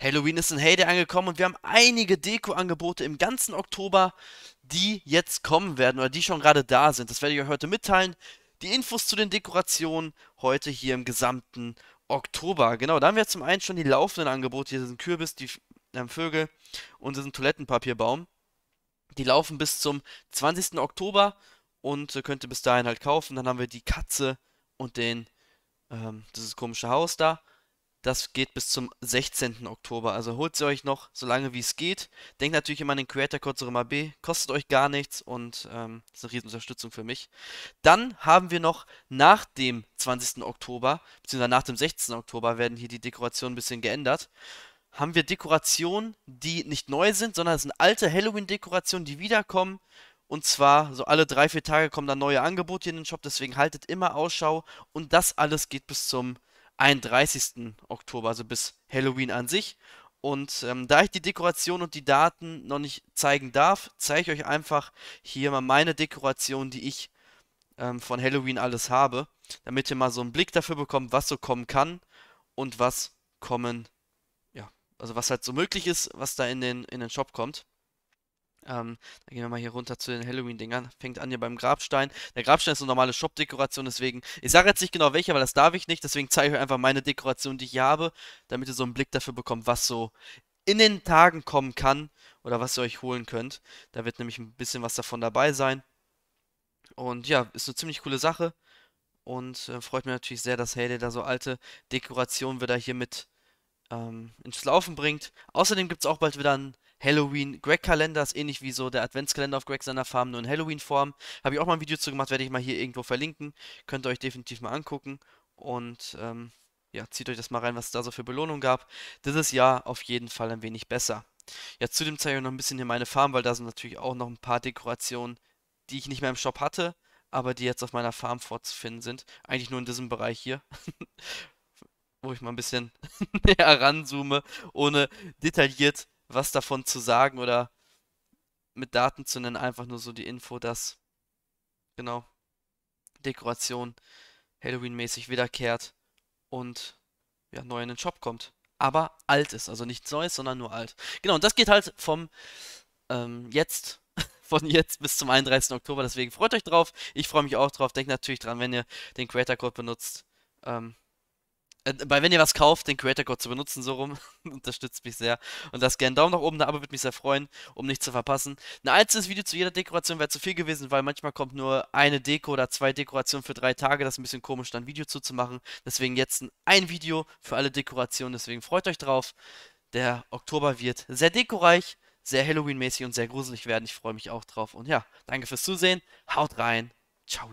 Halloween ist in Heyday angekommen und wir haben einige Deko-Angebote im ganzen Oktober, die jetzt kommen werden oder die schon gerade da sind. Das werde ich euch heute mitteilen. Die Infos zu den Dekorationen heute hier im gesamten Oktober. Genau, da haben wir zum einen schon die laufenden Angebote. Hier sind Kürbis, die äh, Vögel und diesen Toilettenpapierbaum. Die laufen bis zum 20. Oktober und äh, könnt ihr bis dahin halt kaufen. Dann haben wir die Katze und den, ähm, dieses komische Haus da. Das geht bis zum 16. Oktober. Also holt sie euch noch, so lange wie es geht. Denkt natürlich immer an den Creator Code Surima B. Kostet euch gar nichts und ähm, ist eine Riesenunterstützung für mich. Dann haben wir noch nach dem 20. Oktober, beziehungsweise nach dem 16. Oktober, werden hier die Dekorationen ein bisschen geändert haben wir Dekorationen, die nicht neu sind, sondern es sind alte Halloween-Dekorationen, die wiederkommen. Und zwar so alle drei, vier Tage kommen dann neue Angebote in den Shop, deswegen haltet immer Ausschau. Und das alles geht bis zum 31. Oktober, also bis Halloween an sich. Und ähm, da ich die Dekoration und die Daten noch nicht zeigen darf, zeige ich euch einfach hier mal meine Dekoration, die ich ähm, von Halloween alles habe, damit ihr mal so einen Blick dafür bekommt, was so kommen kann und was kommen, ja, also was halt so möglich ist, was da in den, in den Shop kommt. Ähm, dann gehen wir mal hier runter zu den Halloween-Dingern. Fängt an hier beim Grabstein. Der Grabstein ist eine normale Shop-Dekoration, deswegen. Ich sage jetzt nicht genau welche, weil das darf ich nicht. Deswegen zeige ich euch einfach meine Dekoration, die ich hier habe, damit ihr so einen Blick dafür bekommt, was so in den Tagen kommen kann oder was ihr euch holen könnt. Da wird nämlich ein bisschen was davon dabei sein. Und ja, ist eine ziemlich coole Sache. Und äh, freut mich natürlich sehr, dass Heyday da so alte Dekorationen wieder hier mit ähm, ins Laufen bringt. Außerdem gibt es auch bald wieder ein Halloween Greg Kalender ist ähnlich wie so der Adventskalender auf Greg seiner Farm, nur in Halloween Form. Habe ich auch mal ein Video zu gemacht, werde ich mal hier irgendwo verlinken. Könnt ihr euch definitiv mal angucken und ähm, ja, zieht euch das mal rein, was es da so für Belohnung gab. Dieses Jahr auf jeden Fall ein wenig besser. Ja, zudem zeige ich euch noch ein bisschen hier meine Farm, weil da sind natürlich auch noch ein paar Dekorationen, die ich nicht mehr im Shop hatte, aber die jetzt auf meiner Farm vorzufinden sind. Eigentlich nur in diesem Bereich hier. wo ich mal ein bisschen näher ranzoome, ohne detailliert was davon zu sagen oder mit Daten zu nennen, einfach nur so die Info, dass genau Dekoration Halloween-mäßig wiederkehrt und ja, neu in den Shop kommt. Aber alt ist, also nichts Neues, sondern nur alt. Genau, und das geht halt vom ähm, jetzt von jetzt bis zum 31. Oktober. Deswegen freut euch drauf. Ich freue mich auch drauf. Denkt natürlich dran, wenn ihr den Creator Code benutzt. Ähm, bei äh, wenn ihr was kauft, den Creator Code zu benutzen, so rum. Unterstützt mich sehr. Und lasst gerne einen Daumen nach oben, da aber würde mich sehr freuen, um nichts zu verpassen. Ein einzelnes Video zu jeder Dekoration wäre zu viel gewesen, weil manchmal kommt nur eine Deko oder zwei Dekorationen für drei Tage. Das ist ein bisschen komisch, dann ein Video zuzumachen. Deswegen jetzt ein Video für alle Dekorationen. Deswegen freut euch drauf. Der Oktober wird sehr dekoreich, sehr Halloween-mäßig und sehr gruselig werden. Ich freue mich auch drauf. Und ja, danke fürs Zusehen. Haut rein. Ciao.